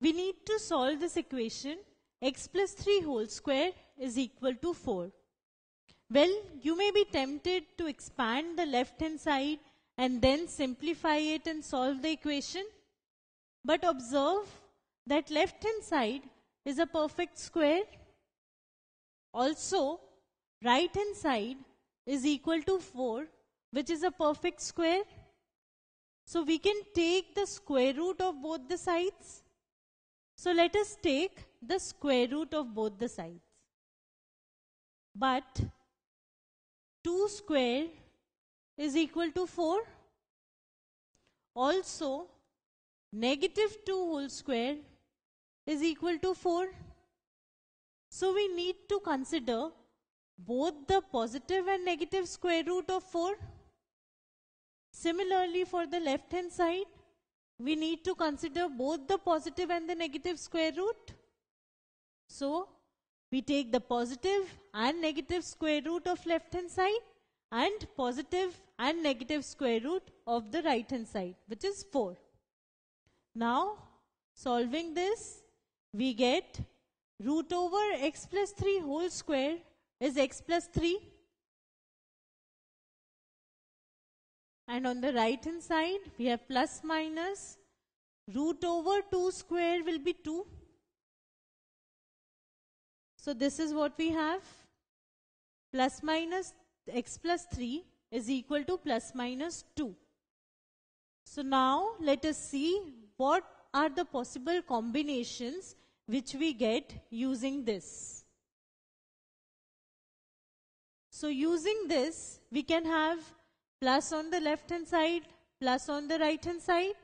We need to solve this equation x plus 3 whole square is equal to 4. Well, you may be tempted to expand the left hand side and then simplify it and solve the equation. But observe that left hand side is a perfect square. Also, right hand side is equal to 4 which is a perfect square. So we can take the square root of both the sides so let us take the square root of both the sides. But 2 square is equal to 4. Also, negative 2 whole square is equal to 4. So we need to consider both the positive and negative square root of 4. Similarly, for the left hand side, we need to consider both the positive and the negative square root. So, we take the positive and negative square root of left hand side and positive and negative square root of the right hand side which is 4. Now, solving this, we get root over x plus 3 whole square is x plus 3 and on the right hand side we have plus minus root over 2 square will be 2 so this is what we have plus minus x plus 3 is equal to plus minus 2 so now let us see what are the possible combinations which we get using this so using this we can have plus on the left hand side, plus on the right hand side,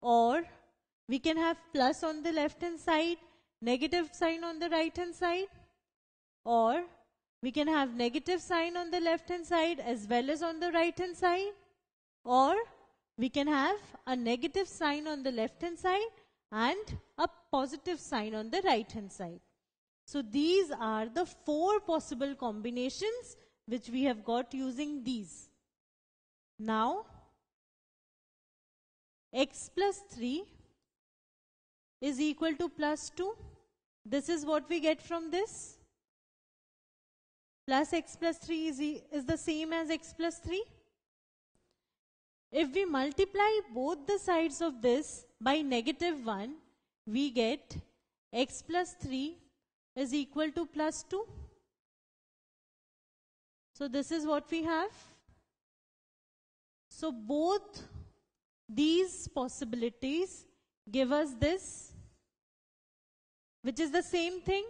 or we can have plus on the left hand side, negative sign on the right hand side, or we can have negative sign on the left hand side as well as on the right hand side, or we can have a negative sign on the left hand side and a positive sign on the right hand side. So these are the four possible combinations which we have got using these. Now, x plus 3 is equal to plus 2. This is what we get from this. Plus x plus 3 is, e is the same as x plus 3. If we multiply both the sides of this by negative 1, we get x plus 3 is equal to plus 2. So this is what we have. So both these possibilities give us this, which is the same thing.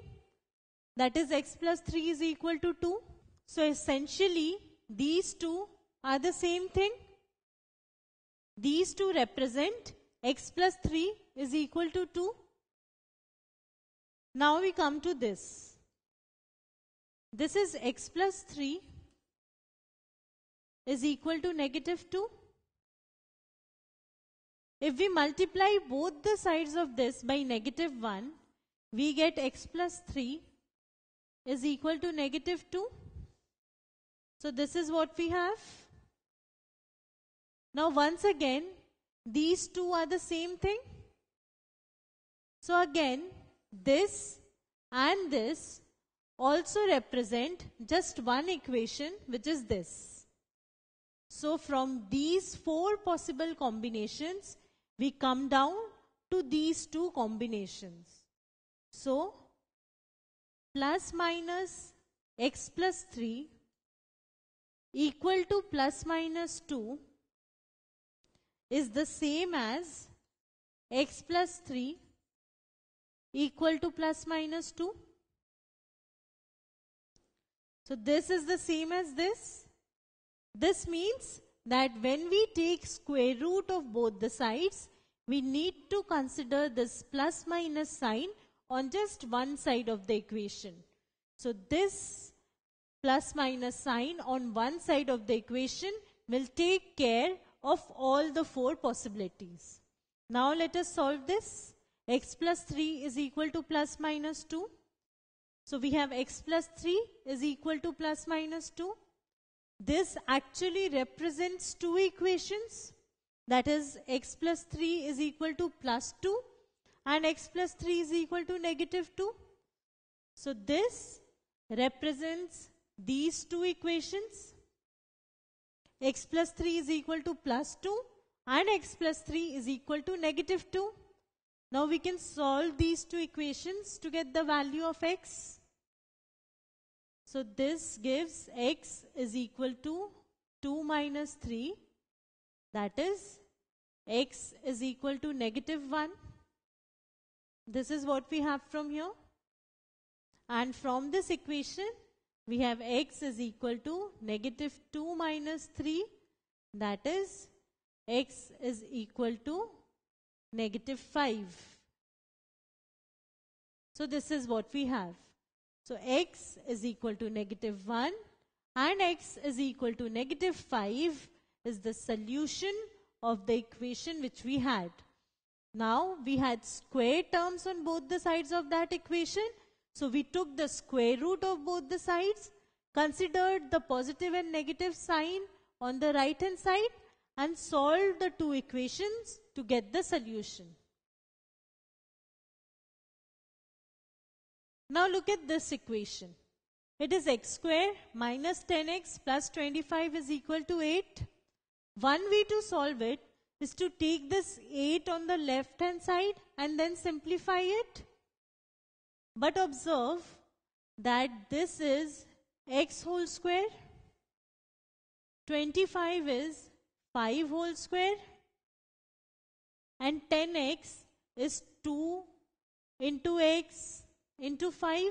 That is x plus 3 is equal to 2. So essentially, these two are the same thing. These two represent x plus 3 is equal to 2. Now we come to this. This is x plus 3 is equal to negative 2. If we multiply both the sides of this by negative 1, we get x plus 3 is equal to negative 2. So this is what we have. Now once again, these two are the same thing. So again, this and this also represent just one equation which is this. So from these four possible combinations, we come down to these two combinations. So plus minus x plus 3 equal to plus minus 2 is the same as x plus 3 equal to plus minus 2. So this is the same as this this means that when we take square root of both the sides, we need to consider this plus minus sign on just one side of the equation. So this plus minus sign on one side of the equation will take care of all the four possibilities. Now let us solve this. x plus 3 is equal to plus minus 2. So we have x plus 3 is equal to plus minus 2. This actually represents two equations that is x plus 3 is equal to plus 2 and x plus 3 is equal to negative 2. So this represents these two equations x plus 3 is equal to plus 2 and x plus 3 is equal to negative 2. Now we can solve these two equations to get the value of x. So this gives x is equal to 2 minus 3 that is x is equal to negative 1. This is what we have from here. And from this equation we have x is equal to negative 2 minus 3 that is x is equal to negative 5. So this is what we have. So x is equal to negative 1 and x is equal to negative 5 is the solution of the equation which we had. Now we had square terms on both the sides of that equation. So we took the square root of both the sides, considered the positive and negative sign on the right hand side and solved the two equations to get the solution. Now look at this equation. It is x square minus 10x plus 25 is equal to 8. One way to solve it is to take this 8 on the left hand side and then simplify it. But observe that this is x whole square, 25 is 5 whole square and 10x is 2 into x into 5.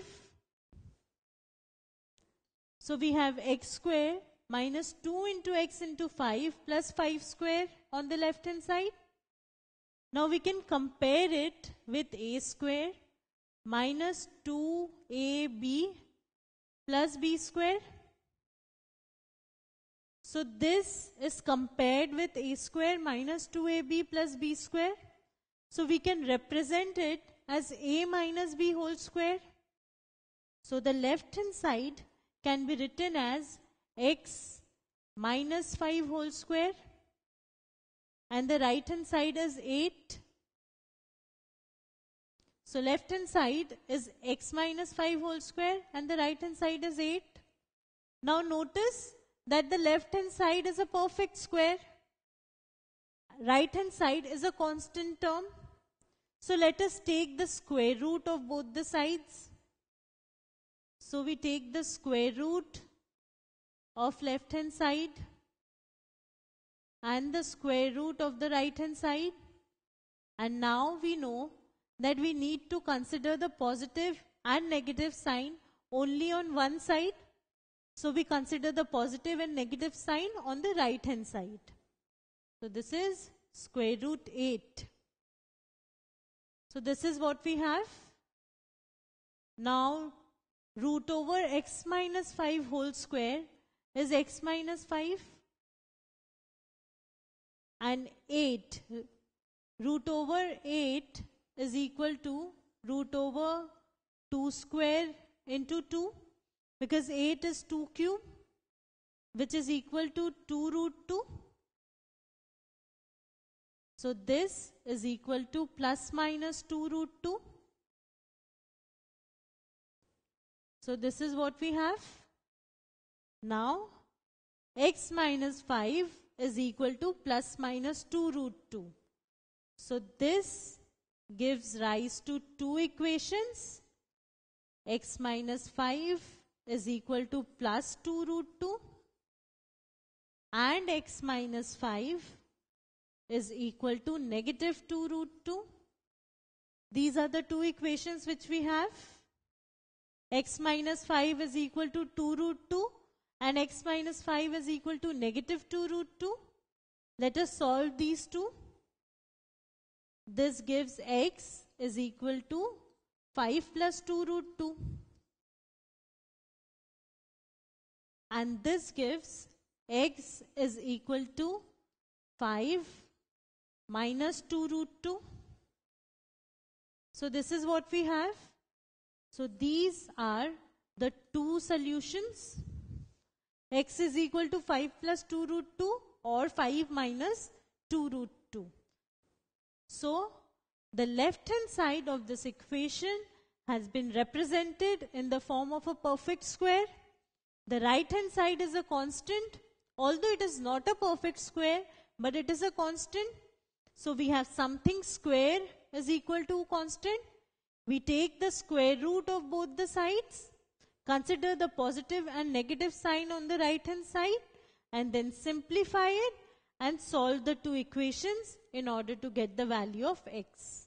So we have x square minus 2 into x into 5 plus 5 square on the left hand side. Now we can compare it with a square minus 2ab plus b square. So this is compared with a square minus 2ab plus b square. So we can represent it as a minus b whole square. So the left hand side can be written as x minus 5 whole square and the right hand side is 8. So left hand side is x minus 5 whole square and the right hand side is 8. Now notice that the left hand side is a perfect square. Right hand side is a constant term. So let us take the square root of both the sides. So we take the square root of left hand side and the square root of the right hand side. And now we know that we need to consider the positive and negative sign only on one side. So we consider the positive and negative sign on the right hand side. So this is square root 8. So this is what we have. Now root over x minus 5 whole square is x minus 5 and 8 root over 8 is equal to root over 2 square into 2 because 8 is 2 cube which is equal to 2 root 2 so this is equal to plus minus 2 root 2. So this is what we have. Now x minus 5 is equal to plus minus 2 root 2. So this gives rise to two equations. x minus 5 is equal to plus 2 root 2 and x minus 5 is equal to negative 2 root 2. These are the two equations which we have. x minus 5 is equal to 2 root 2 and x minus 5 is equal to negative 2 root 2. Let us solve these two. This gives x is equal to 5 plus 2 root 2. And this gives x is equal to 5 minus 2 root 2. So this is what we have. So these are the two solutions. x is equal to 5 plus 2 root 2 or 5 minus 2 root 2. So the left hand side of this equation has been represented in the form of a perfect square. The right hand side is a constant although it is not a perfect square but it is a constant so we have something square is equal to constant. We take the square root of both the sides. Consider the positive and negative sign on the right hand side and then simplify it and solve the two equations in order to get the value of x.